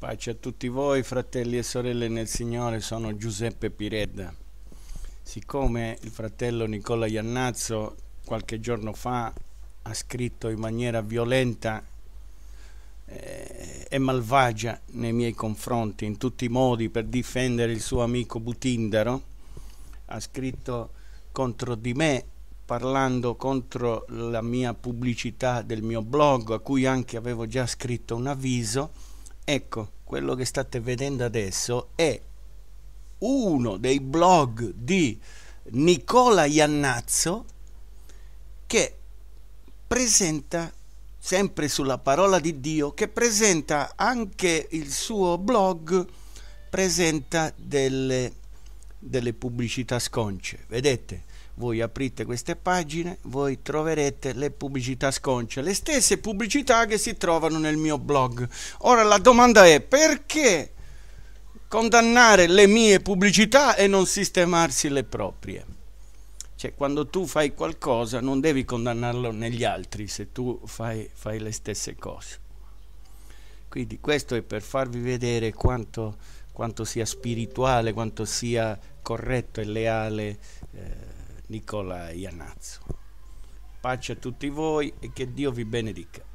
Pace a tutti voi, fratelli e sorelle nel Signore, sono Giuseppe Piredda. Siccome il fratello Nicola Iannazzo qualche giorno fa ha scritto in maniera violenta eh, e malvagia nei miei confronti, in tutti i modi, per difendere il suo amico Butindaro, ha scritto contro di me parlando contro la mia pubblicità del mio blog, a cui anche avevo già scritto un avviso, Ecco, quello che state vedendo adesso è uno dei blog di Nicola Iannazzo che presenta sempre sulla parola di Dio che presenta anche il suo blog presenta delle, delle pubblicità sconce vedete voi aprite queste pagine, voi troverete le pubblicità sconce, le stesse pubblicità che si trovano nel mio blog. Ora la domanda è perché condannare le mie pubblicità e non sistemarsi le proprie? Cioè, quando tu fai qualcosa non devi condannarlo negli altri se tu fai, fai le stesse cose. Quindi questo è per farvi vedere quanto, quanto sia spirituale, quanto sia corretto e leale. Eh, Nicola Iannazzo. Pace a tutti voi e che Dio vi benedica.